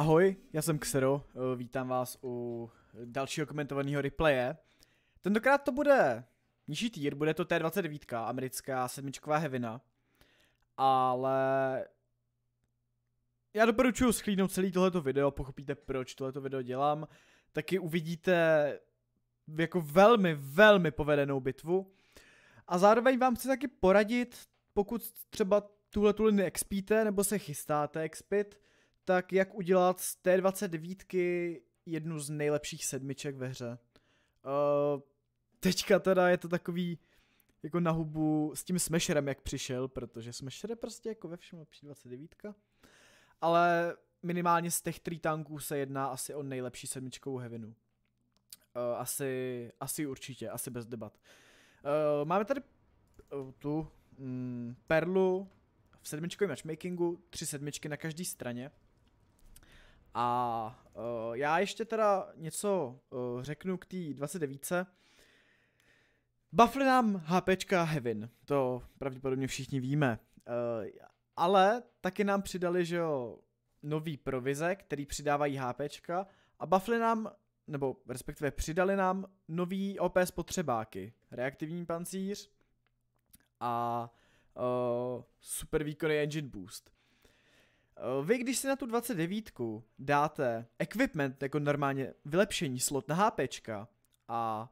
Ahoj, já jsem Xero, eh, vítám vás u dalšího komentovaného replaye. Tentokrát to bude nižší týr, bude to T29, americká sedmičková hevina. Ale já doporučuji schlídnout celý tohleto video, pochopíte proč tohleto video dělám. Taky uvidíte jako velmi, velmi povedenou bitvu. A zároveň vám chci taky poradit, pokud třeba tuhle tu linii expíte, nebo se chystáte expit, tak jak udělat z té 29 jednu z nejlepších sedmiček ve hře. Uh, teďka teda je to takový jako na hubu s tím Smasherem, jak přišel, protože Smasher je prostě jako ve všem lepší 29. Ale minimálně z těch tanků se jedná asi o nejlepší sedmičkovou hevinu. Uh, asi, asi určitě, asi bez debat. Uh, máme tady uh, tu mm, perlu v sedmičkovém matchmakingu, tři sedmičky na každé straně. A uh, já ještě teda něco uh, řeknu k té 29. Buffly nám HPčka Heaven, to pravděpodobně všichni víme. Uh, ale taky nám přidali, že jo, nový provize, který přidávají HPčka a Buffly nám, nebo respektive přidali nám nový OP spotřebáky. Reaktivní pancíř a uh, super výkonný engine boost. Eh, vy, když si na tu 29 dáte equipment, jako normálně vylepšení slot na HP a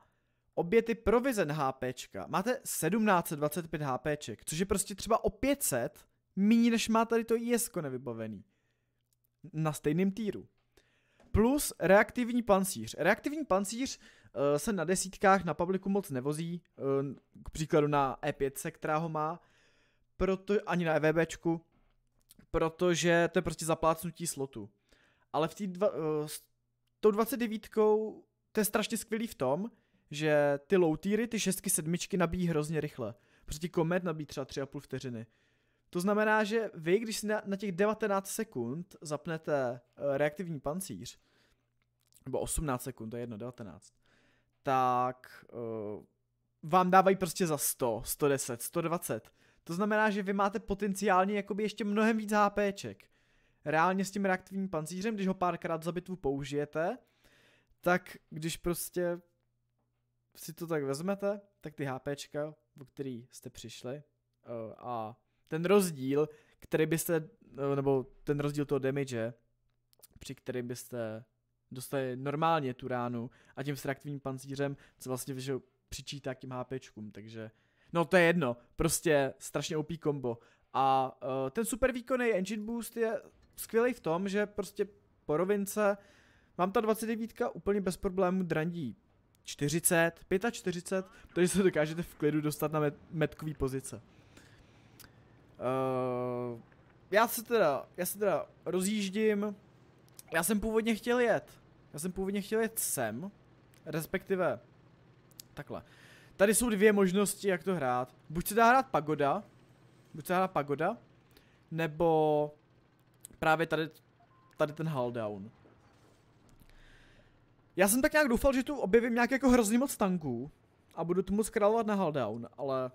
obě ty provize na HP, máte 1725 HP, což je prostě třeba o 500 méně, než má tady to IS nevybavený. Na stejném týru. Plus reaktivní pancíř. Reaktivní pancíř uh, se na desítkách na publiku moc nevozí, uh, k příkladu na E5, která ho má, proto, ani na EVBčku, protože to je prostě zaplácnutí slotu. Ale v tý dva, eh, s tou 29 to je strašně skvělý v tom, že ty low tiery, ty šestky, sedmičky nabíjí hrozně rychle. Prostě komet nabíjí třeba 3,5 vteřiny. To znamená, že vy, když si na, na těch 19 sekund zapnete uh, reaktivní pancíř, nebo 18 sekund, to je jedno, 19, tak uh, vám dávají prostě za 100, 110, 120. To znamená, že vy máte potenciálně jakoby ještě mnohem víc HPček. Reálně s tím reaktivním pancířem, když ho párkrát za bitvu použijete, tak když prostě si to tak vezmete, tak ty HPčka, o který jste přišli eh, a ten rozdíl, který byste, eh, nebo ten rozdíl toho damage, při kterým byste dostali normálně tu ránu a tím s reaktivním pancířem se vlastně přičítá k těm HPčkům, takže No to je jedno, prostě strašně OP kombo. A uh, ten super výkonný engine boost je skvělý v tom, že prostě po rovince mám ta 29 úplně bez problémů drandí 40, 45, takže se dokážete v klidu dostat na met, metkový pozice. Uh, já se teda, já se teda rozjíždím, já jsem původně chtěl jet, já jsem původně chtěl jet sem, respektive takhle. Tady jsou dvě možnosti, jak to hrát. Buď se dá hrát pagoda, buď se dá hrát pagoda, nebo právě tady, tady ten down. Já jsem tak nějak doufal, že tu objevím nějak jako hrozný moc tanků a budu tu moc královat na down, ale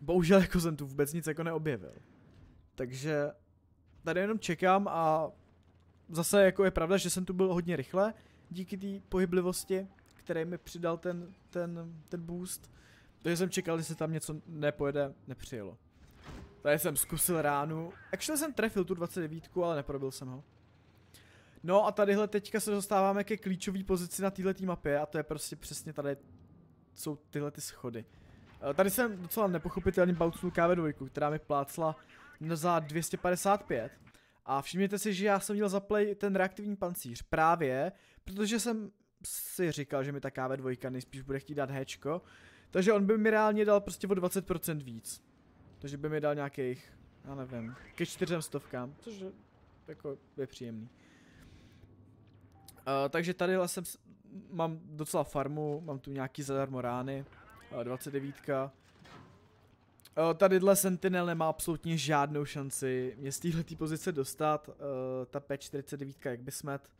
bohužel jako jsem tu vůbec nic jako neobjevil. Takže tady jenom čekám a zase jako je pravda, že jsem tu byl hodně rychle díky té pohyblivosti, který mi přidal ten, ten, ten boost. Takže jsem čekal, že se tam něco nepojede, nepřijelo. Tady jsem zkusil ránu. Actually jsem trefil tu 29, ale neprobil jsem ho. No a tadyhle teďka se dostáváme ke klíčové pozici na této mapě a to je prostě přesně tady jsou tyhle ty schody. Eh, tady jsem docela nepochopitelný bautnul KV2, která mi plácla za 255. A všimněte si, že já jsem měl zaplay ten reaktivní pancíř právě, protože jsem si říkal, že mi ta KV2 nejspíš bude chtít dát Hčko, takže on by mi reálně dal prostě o 20% víc. Takže by mi dal nějakých, já nevím, ke čtyřem stovkám, což jako je příjemný. Uh, takže tady jsem, mám docela farmu, mám tu nějaký zadarmo rány, uh, 29. Uh, tadyhle Sentinel nemá absolutně žádnou šanci mě z této pozice dostat, uh, ta P49 jak by smet.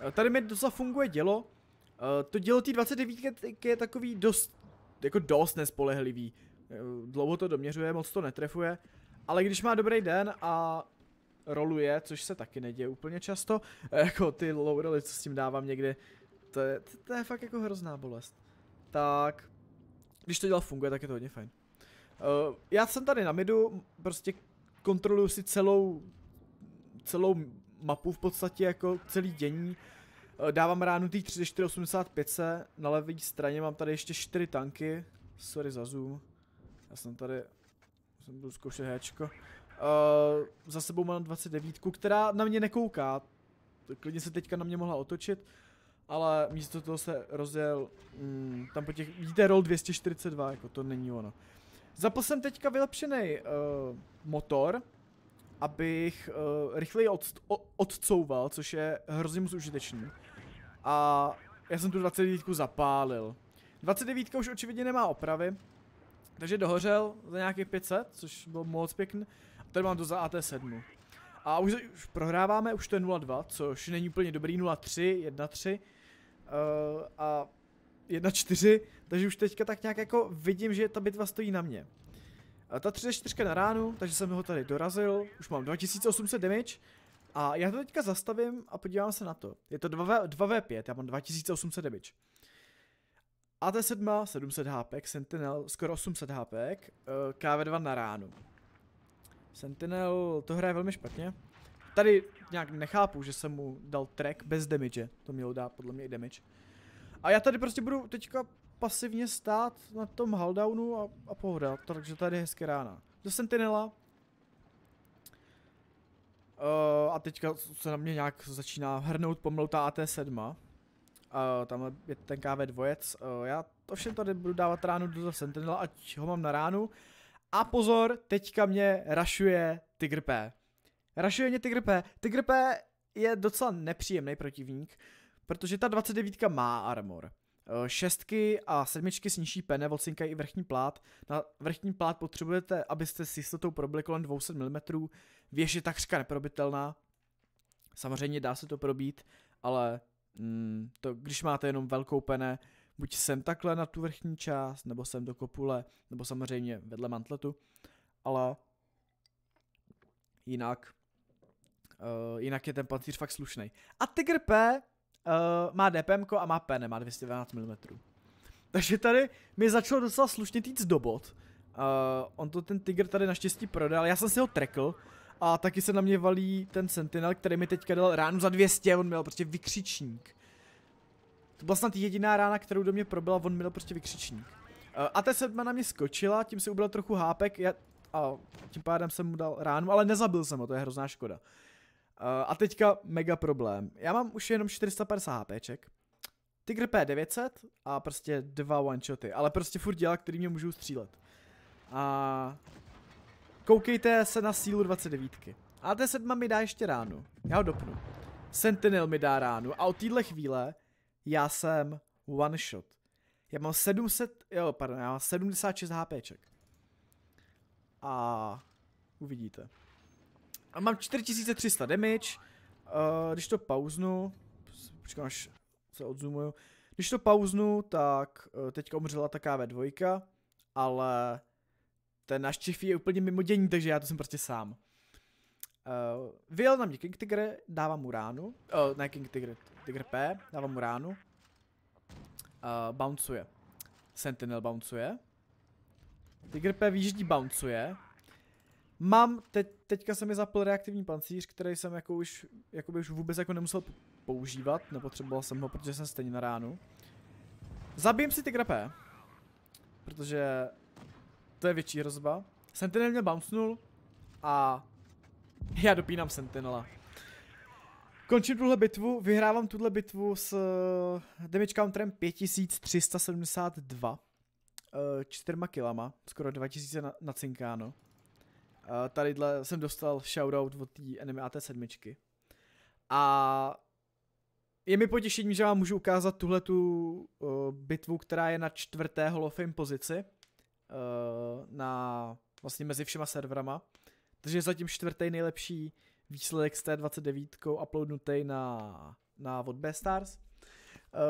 Eh, tady mi docela funguje dělo. Eh, to dělo tý 29 je takový dost, jako dost nespolehlivý. Eh, dlouho to doměřuje, moc to netrefuje. Ale když má dobrý den a roluje, což se taky neděje úplně často, jako ty low roly, co s tím dávám někdy, to je, to, to je fakt jako hrozná bolest. Tak, když to dělo funguje, tak je to hodně fajn. já jsem tady na midu, prostě kontroluju si celou celou mapu v podstatě jako celý dění. Eh, dávám ránu tý 3485, na levé straně mám tady ještě 4 tanky. Sorry za zoom. Já jsem tady... Jsem budu zkoušet Hčko. Uh, za sebou mám 29, která na mě nekouká. Klidně se teďka na mě mohla otočit. Ale místo toho se rozjel... Mm, tam po těch... Vidíte, roll 242, jako to není ono. Zapl jsem teďka vylepšený uh, motor abych uh, rychleji od, odcouval, což je hrozně moc užitečný. A já jsem tu 29 zapálil. 29 už očividně nemá opravy, takže dohořel za nějakých 500, což bylo moc pěkný. A tady mám to za AT7. A už, už prohráváme, už to je 0-2, což není úplně dobrý, 0-3, 1-3 uh, a 1-4, takže už teďka tak nějak jako vidím, že ta bitva stojí na mě. A ta 34 na ránu, takže jsem ho tady dorazil, už mám 2800 damage. A já to teďka zastavím a podívám se na to. Je to 2v, 2v5, já mám 2800 damage. AT7 700 HP, Sentinel skoro 800 HP, KV2 na ránu. Sentinel to hraje velmi špatně. Tady nějak nechápu, že jsem mu dal track bez damage, to mělo dát podle mě i damage. A já tady prostě budu teďka pasivně stát na tom haldownu a, a pohoda, takže tady je hezké rána. Do Sentinela. Uh, a teďka se na mě nějak začíná hrnout ta AT7. Uh, tam je ten KV dvojec. Uh, já to všem tady budu dávat ránu do Sentinela, ať ho mám na ránu. A pozor, teďka mě rašuje Tiger P. Rašuje mě Tiger P. Tiger P je docela nepříjemný protivník, protože ta 29 má armor. Eh, šestky a sedmičky s nižší pene odsinkají i vrchní plát. Na vrchní plát potřebujete, abyste s jistotou probili kolem 200 mm. Věž je takřka neprobitelná. Samozřejmě dá se to probít, ale mm, to, když máte jenom velkou pene, buď sem takhle na tu vrchní část, nebo sem do kopule, nebo samozřejmě vedle mantletu, ale jinak, uh, jinak je ten pancíř fakt slušný. A Tiger P Uh, má DPM a má P, má 212 mm. Takže tady mi začalo docela slušně týc do bot. Uh, on to ten Tiger tady naštěstí prodal, já jsem si ho trekl. A taky se na mě valí ten Sentinel, který mi teďka dal ránu za 200, on měl prostě vykřičník. To byla snad jediná rána, kterou do mě probila, on měl prostě vykřičník. Uh, a ta sedma na mě skočila, tím se ubral trochu hápek já, a tím pádem jsem mu dal ránu, ale nezabil jsem ho, to je hrozná škoda. Eh, a teďka mega problém. Já mám už jenom 450 HPček. Tiger P900 a prostě dva one-shoty, ale prostě furt dělá, který mě můžou střílet. A koukejte se na sílu 29. A T7 mi dá ještě ránu. Já ho dopnu. Sentinel mi dá ránu a od téhle chvíle já jsem one shot. Já mám 700, jo, pardon, já mám 76 HPček. A uvidíte. A mám 4300 damage. Uh, když to pauznu, počkám až se odzumuju. Když to pauznu, tak uh, teďka umřela taká ve dvojka, ale ten náš Čifí je úplně mimo dění, takže já to jsem prostě sám. Uh, vyjel na mě King Tigre, dávám mu ránu. Uh, ne King Tigre, Tigre P, dávám mu ránu. Uh, bouncuje. Sentinel bouncuje. Tigre P výjíždí bouncuje. Mám, teď, teďka se mi zapl reaktivní pancíř, který jsem jako už, jako už vůbec jako nemusel používat, nepotřeboval jsem ho, protože jsem stejně na ránu. Zabijím si ty grapé, protože to je větší hrozba. Sentinel mě bouncnul a já dopínám Sentinela. Končím tuhle bitvu, vyhrávám tuhle bitvu s eh, damage counterem 5372, eh, čtyřma kilama, skoro 2000 na, na cinkáno. Eh, Tady jsem dostal shoutout od té Anime AT7. A je mi potěšení, že vám můžu ukázat tuhle tu uh, eh, bitvu, která je na čtvrté holofame pozici. Uh, na vlastně mezi všema serverama. Takže je zatím čtvrtý nejlepší výsledek s T29 uploadnutý na, na od Stars.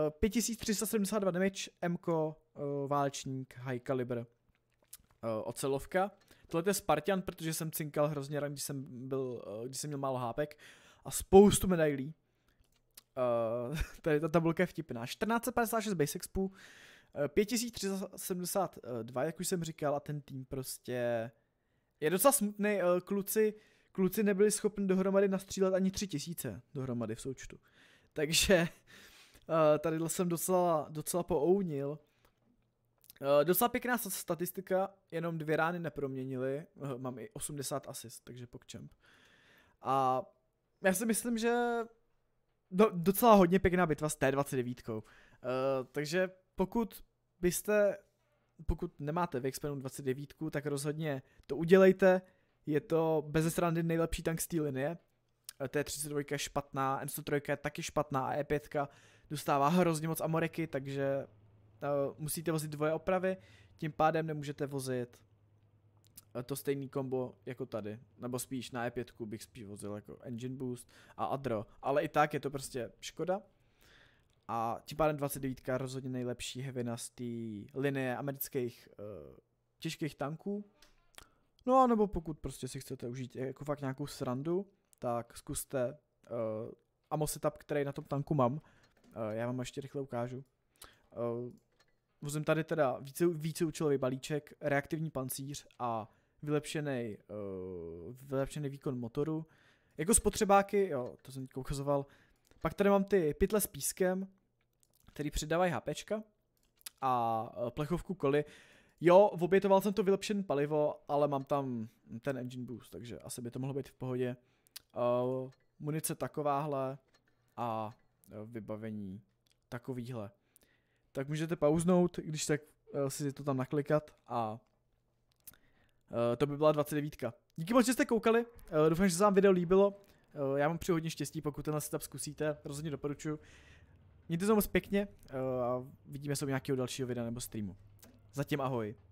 Uh, 5372 damage, MK uh, válečník, high caliber, uh, ocelovka. Tohle je Spartan, protože jsem cinkal hrozně rád, když jsem, byl, eh, když jsem měl málo hápek a spoustu medailí. Eh, tady ta tabulka je vtipná. 1456 base spů, 5372, jak už jsem říkal, a ten tým prostě je docela smutný. Eh, kluci, kluci nebyli schopni dohromady nastřílet ani 3000 dohromady v součtu. Takže tady jsem docela, docela pounil. Uh, docela pěkná statistika, jenom dvě rány neproměnili, uh, eh, mám i 80 asist, takže pokčemp. A já si myslím, že do, docela hodně pěkná bitva s T29. Uh, eh, takže pokud byste, pokud nemáte v Expenu 29, tak rozhodně to udělejte. Je to bez srandy nejlepší tank z té linie. T32 je špatná, M103 je taky špatná a E5 dostává hrozně moc amoreky, takže uh, musíte vozit dvoje opravy, tím pádem nemůžete vozit eh, to stejný kombo jako tady, nebo spíš na E5 bych spíš vozil jako Engine Boost a Adro, ale i tak je to prostě škoda. A tím pádem 29 rozhodně nejlepší hevina z té linie amerických uh, těžkých tanků. No a nebo pokud prostě si chcete užít jako fakt nějakou srandu, tak zkuste uh, eh, amo setup, který na tom tanku mám. Uh, já vám ještě rychle ukážu. Uh, Vozím tady teda více, víceúčelový balíček, reaktivní pancíř a vylepšený, uh, vylepšený výkon motoru. Jako spotřebáky, jo, to jsem teďka ukazoval. Pak tady mám ty pytle s pískem, který přidávají HPčka a eh, plechovku koli. Jo, obětoval jsem to vylepšené palivo, ale mám tam ten engine boost, takže asi by to mohlo být v pohodě. Uh, munice takováhle a vybavení takovýhle tak můžete pauznout, když tak eh, si to tam naklikat a eh, to by byla 29. Díky moc, že jste koukali, eh, doufám, že se vám video líbilo, já mám při hodně štěstí, pokud tenhle setup zkusíte, rozhodně doporučuji. Mějte se moc pěkně a vidíme se u nějakého dalšího videa nebo streamu. Zatím ahoj.